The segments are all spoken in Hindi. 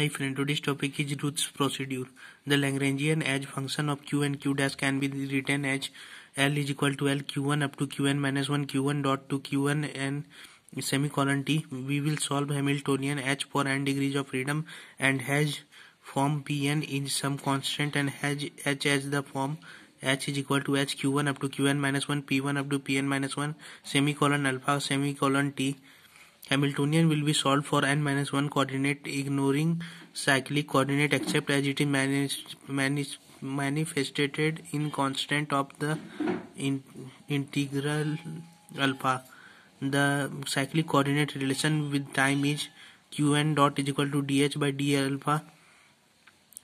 Hi friend, today's topic is Ruth's procedure. The Lagrangian as function of Q and Q dash can be written as L is equal to L Q1 up to Qn minus 1 Q1 dot to Qn and semicolon T. We will solve Hamiltonian H for n degrees of freedom and has form Pn in some constant and has H as the form h is equal to h q1 up to qn minus 1 p1 up to pn minus 1 semicolon alpha semicolon t Hamiltonian will be solved for n-1 coordinate ignoring cyclic coordinate except as it is manifested in constant of the in, integral alpha. The cyclic coordinate relation with time is qn dot is equal to dh by d alpha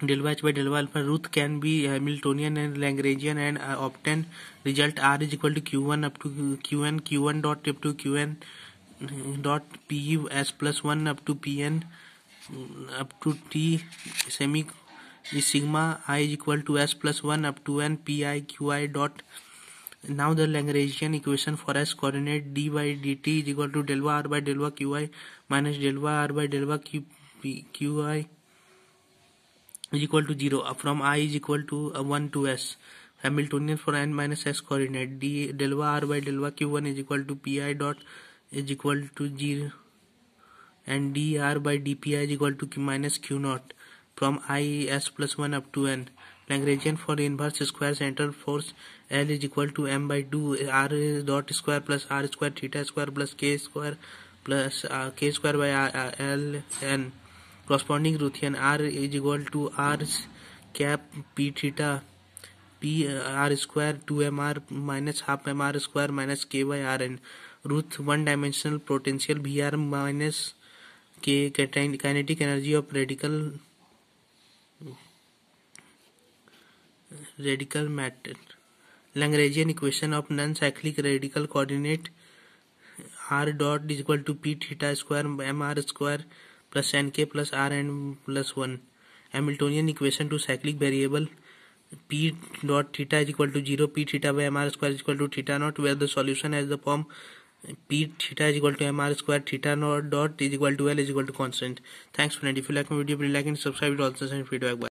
delta by d alpha root can be Hamiltonian and Lagrangian and uh, obtain result r is equal to q1 up to qn q1 dot up to qn dot P S plus one up to P N up to T semi sigma I is equal to S plus one up to N P I Q I dot now the Lagrangian equation for S coordinate D by D T is equal to delta R by delta Q I minus delta R by delta Q Q I is equal to zero from I is equal to one two S Hamiltonian for N minus S coordinate D delta R by delta Q one is equal to P I dot is equal to zero and D R by D P I is equal to minus Q naught from I S plus one up to N Lagrangian for inverse square central force L is equal to M by two R dot square plus R square theta square plus K square plus K square by L N corresponding Routhian R is equal to R cap P theta P R square two M R minus half M R square minus K by R N Routh one dimensional potential V R minus K kinetic energy of radical radical matter Lagrangian equation of non cyclic radical coordinate R dot is equal to P theta square M R square plus N K plus are N plus one Hamiltonian equation to cyclic variable dot theta is equal to zero P theta by M R square is equal to theta naught where the solution has the form p theta is equal to m r square theta naught dot is equal to l is equal to constant. Thanks friend. If you like my video, please like and subscribe. It also send feedback. Bye.